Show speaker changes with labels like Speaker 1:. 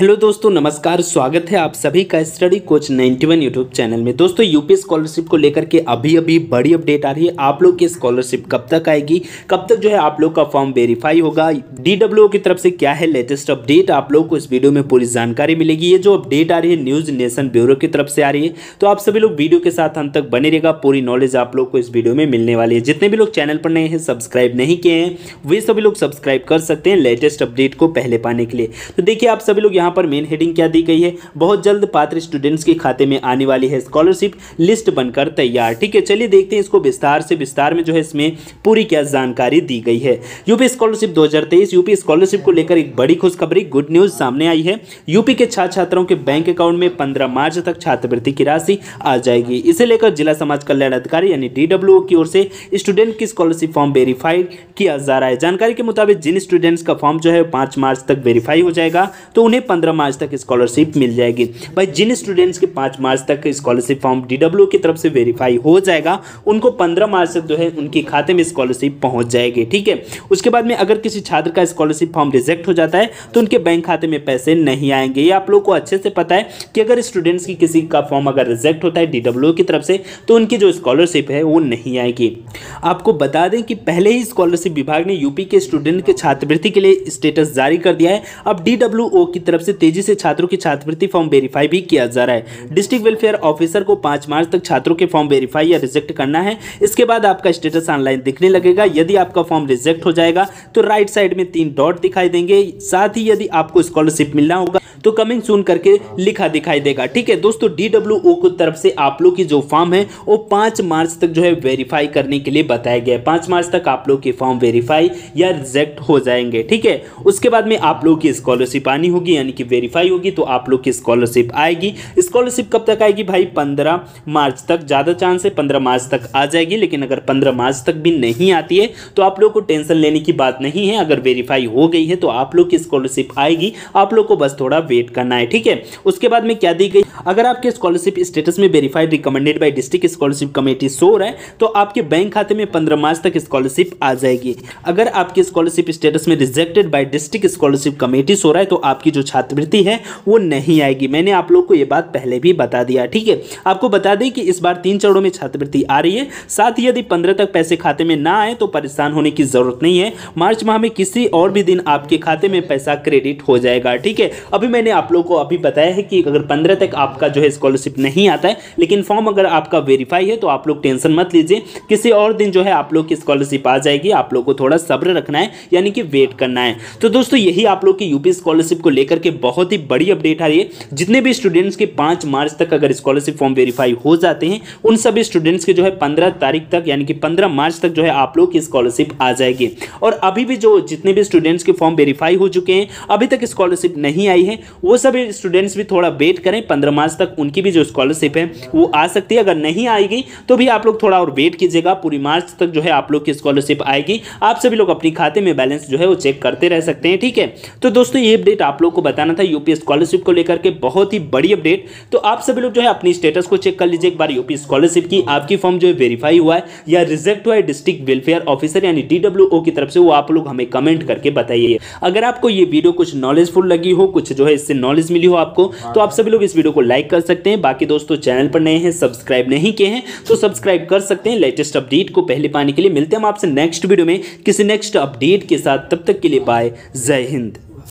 Speaker 1: Hello दोस्तों नमस्कार स्वागत है आप सभी का स्टडी कोच 91 यूट्यूब चैनल में दोस्तों यूपी स्कॉलरशिप को लेकर के अभी अभी बड़ी अपडेट आ रही है आप लोग की स्कॉलरशिप कब तक आएगी कब तक जो है आप लोग का फॉर्म वेरीफाई होगा डी की तरफ से क्या है लेटेस्ट अपडेट आप लोग को इस वीडियो में पूरी जानकारी मिलेगी ये जो अपडेट आ रही है न्यूज़ नेशन ब्यूरो की तरफ से आ रही है तो आप सभी लोग वीडियो के साथ अंत तक बने रहेगा पूरी नॉलेज आप लोग को इस वीडियो में मिलने वाली है जितने भी लोग चैनल पर नए हैं सब्सक्राइब नहीं किए हैं वे सभी लोग सब्सक्राइब कर सकते हैं लेटेस्ट अपडेट को पहले पाने के लिए तो देखिए आप सभी लोग यहाँ यहाँ पर मेन हेडिंग क्या दी गई है बहुत जल्द पात्र स्टूडेंट्स के खाते में आने वाली है स्कॉलरशिप लिस्ट बनकर तैयार ठीक है चलिए देखते हैं इसको विस्तार से विस्तार में जो है इसमें पूरी क्या जानकारी दी गई है यूपी स्कॉलरशिप दो यूपी स्कॉलरशिप को लेकर एक बड़ी खुशखबरी गुड न्यूज सामने आई है यूपी के छात्र छात्राओं के बैंक अकाउंट में पंद्रह मार्च तक छात्रवृत्ति की राशि आ जाएगी इसे लेकर जिला समाज कल्याण अधिकारी यानी डी की ओर से स्टूडेंट की स्कॉलरशिप फॉर्म वेरीफाइड किया जा रहा है जानकारी के मुताबिक जिन स्टूडेंट्स का फॉर्म जो है पांच मार्च तक वेरीफाई हो जाएगा तो उन्हें पंद्रह मार्च तक स्कॉलरशिप मिल जाएगी भाई जिन स्टूडेंट्स की पाँच मार्च तक स्कॉलरशिप फॉर्म डी की तरफ से वेरीफाई हो जाएगा उनको पंद्रह मार्च तक जो है उनके खाते में स्कॉलरशिप पहुँच जाएगी ठीक है उसके बाद में अगर किसी छात्र का स्कॉलरशिप फॉर्म रिजेक्ट हो जाता है तो उनके बैंक खाते में पैसे नहीं आएंगे ये आप लोग को अच्छे से पता है कि अगर स्टूडेंट्स की किसी का फॉर्म अगर रिजेक्ट होता है डी की तरफ से तो उनकी जो स्कॉलरशिप है वो नहीं आएगी आपको बता दें कि पहले ही स्कॉलरशिप विभाग ने यूपी के स्टूडेंट के छात्रवृत्ति के लिए स्टेटस जारी कर दिया है अब डी की तरफ तरफ से तेजी से छात्रों की छात्रवृत्ति फॉर्म वेरीफाई भी किया जा रहा है डिस्ट्रिक्ट वेलफेयर ऑफिसर को पांच मार्च तक छात्रों के फॉर्म वेरीफाई या रिजेक्ट करना है इसके बाद आपका स्टेटस ऑनलाइन दिखने लगेगा यदि आपका फॉर्म रिजेक्ट हो जाएगा तो राइट साइड में तीन डॉट दिखाई देंगे साथ ही यदि आपको स्कॉलरशिप मिलना होगा तो कमिंग सून करके लिखा दिखाई देगा ठीक है दोस्तों डी की तरफ से आप लोग की जो फॉर्म है वो पाँच मार्च तक जो है वेरीफाई करने के लिए बताया गया है पाँच मार्च तक आप लोग के फॉर्म वेरीफाई या रिजेक्ट हो जाएंगे ठीक है उसके बाद में आप लोग की स्कॉलरशिप आनी होगी यानी कि वेरीफाई होगी तो आप लोग की स्कॉलरशिप आएगी स्कॉलरशिप कब तक आएगी भाई पंद्रह मार्च तक ज़्यादा चांस है पंद्रह मार्च तक आ जाएगी लेकिन अगर पंद्रह मार्च तक भी नहीं आती है तो आप लोग को टेंशन लेने की बात नहीं है अगर वेरीफाई हो गई है तो आप लोग की स्कॉलरशिप आएगी आप लोग को बस थोड़ा वेट करना है ठीक है उसके बाद में क्या दी गई अगर आपके स्कॉलरशिप स्टेटस में verified recommended by district scholarship committee show रहा है तो आपके बैंक खाते में पंद्रह मार्च तक स्कॉलरशिप आ जाएगी अगर आपके स्कॉलरशिप स्टेटस में rejected by district scholarship committee show रहा है तो आपकी जो छात्रवृत्ति है वो नहीं आएगी मैंने आप लोग को ये बात पहले भी बता दिया ठीक है आपको बता दें कि इस बार तीन चरणों में छात्रवृत्ति आ रही है साथ ही यदि पंद्रह तक पैसे खाते में ना आए तो परेशान होने की जरूरत नहीं है मार्च माह में किसी और भी दिन आपके खाते में पैसा क्रेडिट हो जाएगा ठीक है अभी मैं मैंने आप लोग को अभी बताया है कि अगर पंद्रह तक आपका जो है स्कॉलरशिप नहीं आता है लेकिन फॉर्म अगर आपका वेरीफाई है तो आप लोग टेंशन मत लीजिए किसी और दिन जो है आप लोग की स्कॉलरशिप आ जाएगी आप लोग को थोड़ा सब्र रखना है यानी कि वेट करना है तो दोस्तों यही आप लोग की यूपी स्कॉलरशिप को लेकर के बहुत ही बड़ी अपडेट आ रही है जितने भी स्टूडेंट्स के पाँच मार्च तक अगर स्कॉलरशिप फॉर्म वेरीफाई हो जाते हैं उन सभी स्टूडेंट्स के जो है पंद्रह तारीख तक यानी कि पंद्रह मार्च तक जो है आप लोग की स्कॉलरशिप आ जाएगी और अभी भी जो जितने भी स्टूडेंट्स के फॉर्म वेरीफाई हो चुके हैं अभी तक स्कॉलरशिप नहीं आई है वो सभी स्टूडेंट्स भी थोड़ा वेट करें पंद्रह मार्च तक उनकी भी जो स्कॉलरशिप है वो आ सकती है अगर नहीं आएगी तो भी आप लोग थोड़ा और वेट कीजिएगा पूरी मार्च तक जो है आप लोग की स्कॉलरशिप आएगी आप सभी लोग अपने खाते में बैलेंस जो है वो चेक करते रह सकते हैं ठीक है तो दोस्तों ये अपडेट आप लोग को बताना था यूपी स्कॉलरशिप को लेकर के बहुत ही बड़ी अपडेट तो आप सभी लोग जो है अपनी स्टेटस को चेक कर लीजिए एक बार यूपी स्कॉलरशिप की आपकी फॉर्म जो है वेरीफाई हुआ है या रिजेक्ट हुआ है डिस्ट्रिक्ट वेलफेयर ऑफिसर यानी डीडब्ल्यूओ की तरफ से वो आप लोग हमें कमेंट करके बताइए अगर आपको ये वीडियो कुछ नॉलेजफुल लगी हो कुछ जो है इससे नॉलेज मिली हो आपको हाँ। तो आप सभी लोग इस वीडियो को लाइक कर सकते हैं बाकी दोस्तों चैनल पर नए हैं सब्सक्राइब नहीं किए हैं तो सब्सक्राइब कर सकते हैं लेटेस्ट अपडेट को पहले पाने के लिए मिलते हैं हम आपसे नेक्स्ट वीडियो में किसी नेक्स्ट अपडेट के साथ तब तक के लिए बाय जय हिंद